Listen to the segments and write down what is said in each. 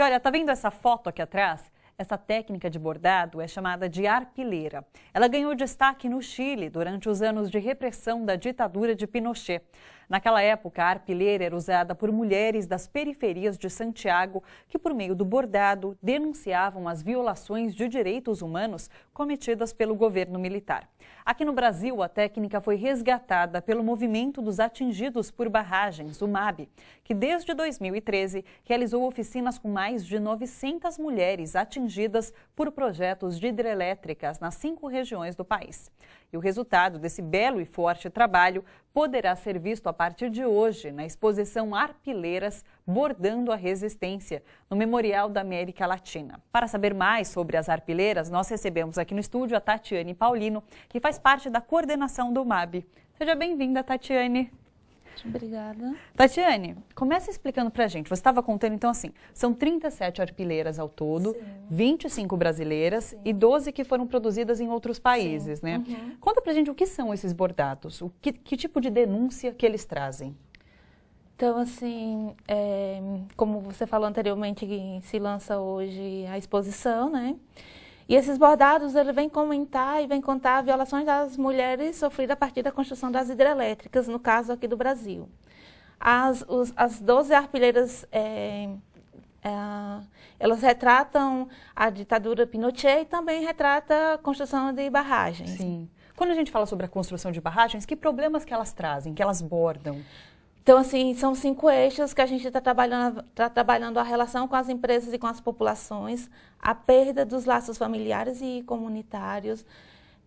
E olha, tá vendo essa foto aqui atrás? Essa técnica de bordado é chamada de arpileira. Ela ganhou destaque no Chile durante os anos de repressão da ditadura de Pinochet. Naquela época, a arpileira era usada por mulheres das periferias de Santiago que, por meio do bordado, denunciavam as violações de direitos humanos cometidas pelo governo militar. Aqui no Brasil, a técnica foi resgatada pelo Movimento dos Atingidos por Barragens, o MAB, que desde 2013 realizou oficinas com mais de 900 mulheres atingidas por projetos de hidrelétricas nas cinco regiões do país. E o resultado desse belo e forte trabalho poderá ser visto a partir de hoje na exposição Arpileiras Bordando a Resistência, no Memorial da América Latina. Para saber mais sobre as arpileiras, nós recebemos aqui no estúdio a Tatiane Paulino, que faz parte da coordenação do MAB. Seja bem-vinda, Tatiane. Obrigada. Tatiane, começa explicando pra gente. Você estava contando, então, assim, são 37 arpileiras ao todo, Sim. 25 brasileiras Sim. e 12 que foram produzidas em outros países, Sim. né? Uhum. Conta pra gente o que são esses bordados, o que, que tipo de denúncia que eles trazem. Então, assim, é, como você falou anteriormente, se lança hoje a exposição, né? E esses bordados, ele vem comentar e vem contar violações das mulheres sofridas a partir da construção das hidrelétricas, no caso aqui do Brasil. As, os, as 12 arpileiras, é, é, elas retratam a ditadura Pinochet e também retrata a construção de barragens. Sim. Quando a gente fala sobre a construção de barragens, que problemas que elas trazem, que elas bordam? Então, assim, são cinco eixos que a gente está trabalhando, tá trabalhando a relação com as empresas e com as populações, a perda dos laços familiares e comunitários.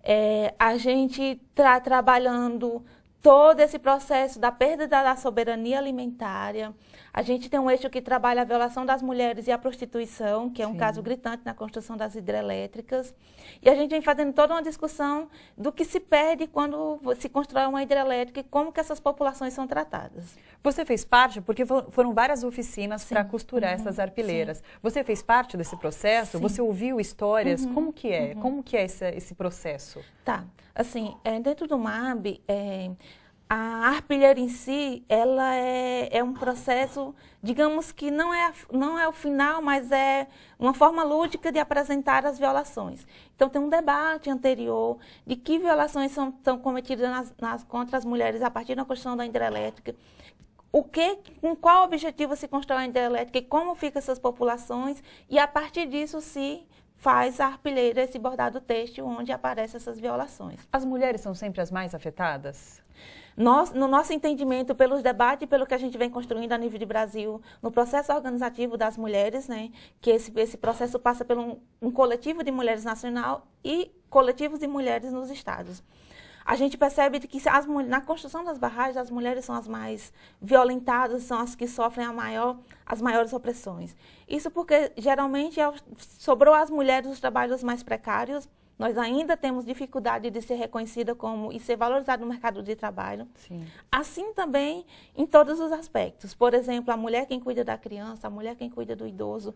É, a gente está trabalhando todo esse processo da perda da soberania alimentária. A gente tem um eixo que trabalha a violação das mulheres e a prostituição, que é um Sim. caso gritante na construção das hidrelétricas. E a gente vem fazendo toda uma discussão do que se perde quando se constrói uma hidrelétrica e como que essas populações são tratadas. Você fez parte, porque foram várias oficinas para costurar uhum. essas arpileiras. Sim. Você fez parte desse processo? Sim. Você ouviu histórias? Uhum. Como que é? Uhum. Como que é esse, esse processo? Tá. Assim, é, dentro do MAB, é, eh, a arpilheira em si, ela é, é um processo, digamos que não é, não é o final, mas é uma forma lúdica de apresentar as violações. Então, tem um debate anterior de que violações são, são cometidas nas, nas, contra as mulheres a partir da construção da hidrelétrica, o que, com qual objetivo se constrói a hidrelétrica e como ficam essas populações, e a partir disso se faz a arpilheira, esse bordado têxtil, onde aparecem essas violações. As mulheres são sempre as mais afetadas? Nós, no nosso entendimento, pelos debates e pelo que a gente vem construindo a nível de Brasil, no processo organizativo das mulheres, né, que esse, esse processo passa por um, um coletivo de mulheres nacional e coletivos de mulheres nos estados a gente percebe que as, na construção das barragens as mulheres são as mais violentadas, são as que sofrem maior, as maiores opressões. Isso porque geralmente é sobrou às mulheres os trabalhos mais precários, nós ainda temos dificuldade de ser reconhecida como e ser valorizada no mercado de trabalho. Sim. Assim também em todos os aspectos. Por exemplo, a mulher quem cuida da criança, a mulher quem cuida do idoso,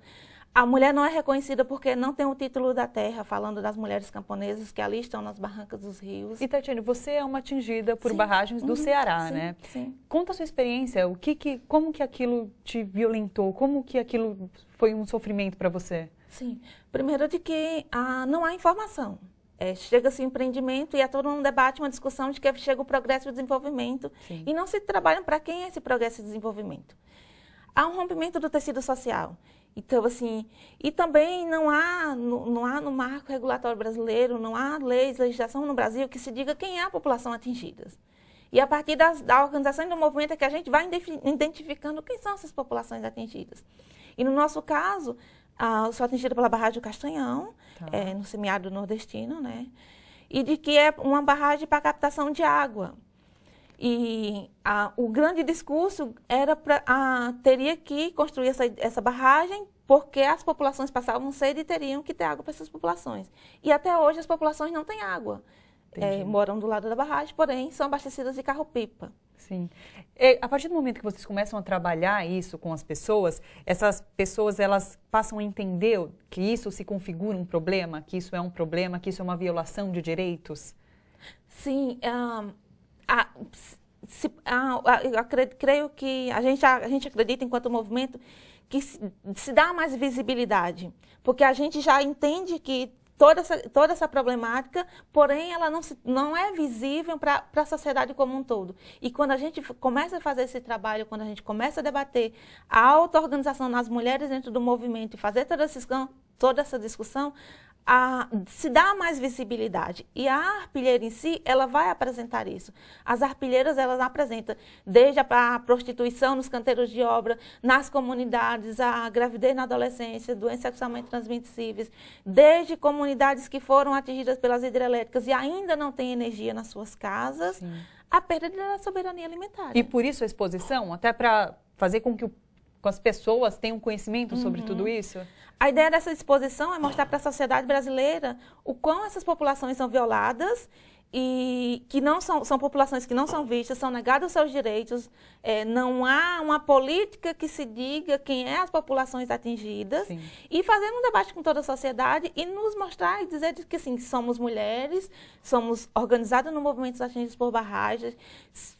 a mulher não é reconhecida porque não tem o título da terra, falando das mulheres camponesas que ali estão nas barrancas dos rios. E Tatiane, você é uma atingida por sim. barragens do uhum. Ceará, sim, né? Sim. Conta a sua experiência, o que, que como que aquilo te violentou, como que aquilo foi um sofrimento para você? Sim. Primeiro de que ah, não há informação. É, chega-se empreendimento e é todo um debate, uma discussão de que chega o progresso e o desenvolvimento. Sim. E não se trabalham para quem é esse progresso e desenvolvimento. Há um rompimento do tecido social. Então, assim, e também não há, no, não há no marco regulatório brasileiro, não há leis, legislação no Brasil que se diga quem é a população atingida. E a partir das, da organização e do movimento é que a gente vai identificando quem são essas populações atingidas. E no nosso caso, ah, sou atingida pela barragem do Castanhão, tá. é, no semiárido nordestino, né? E de que é uma barragem para captação de água. E o grande discurso era para teria que construir essa, essa barragem porque as populações passavam sede e teriam que ter água para essas populações. E até hoje as populações não têm água. É, moram do lado da barragem, porém são abastecidas de carro-pipa. Sim. E, é, a partir do momento que vocês começam a trabalhar isso com as pessoas, essas pessoas elas passam a entender que isso se configura um problema, que isso é um problema, que isso é uma violação de direitos? Sim. a, se, a, a, eu creio que a gente, a, gente acredita, enquanto movimento, que se, se dá mais visibilidade, porque a gente já entende que toda essa, toda essa problemática, porém ela não, se, não é visível para a sociedade como um todo. E quando a gente começa a fazer esse trabalho, quando a gente começa a debater a auto-organização nas mulheres dentro do movimento e fazer toda essa, toda essa discussão, a, se dá mais visibilidade. E a arpilheira em si, ela vai apresentar isso. As arpilheiras, elas apresentam desde a, a prostituição nos canteiros de obra, nas comunidades, a gravidez na adolescência, doenças sexualmente transmissíveis, desde comunidades que foram atingidas pelas hidrelétricas e ainda não têm energia nas suas casas, Sim. a perda da soberania alimentar. E por isso a exposição, até para fazer com que o com as pessoas tem um conhecimento uhum. sobre tudo uhum. isso? A ideia dessa exposição é mostrar para a sociedade brasileira o quão essas populações são violadas e que não são, são populações que não são vistas, são negados seus direitos, é, não há uma política que se diga quem é as populações atingidas, Sim. e fazer um debate com toda a sociedade e nos mostrar e dizer que assim, somos mulheres, somos organizadas no movimento atingidos por barragens,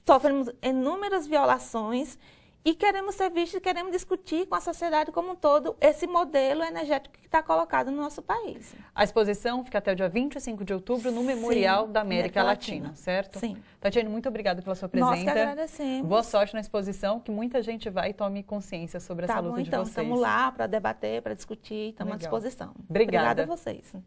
sofremos inúmeras violações, e queremos ser vistos, queremos discutir com a sociedade como um todo esse modelo energético que está colocado no nosso país. A exposição fica até o dia 25 de outubro no Memorial Sim, da América, América Latina, Latina, certo? Sim. Tatiane, muito obrigada pela sua presença. Nós que agradecemos. Boa sorte na exposição, que muita gente vai e tome consciência sobre tá essa luta bom, de bom, então, vocês. Então, estamos lá para debater, para discutir, estamos à disposição. Obrigada. Obrigada a vocês.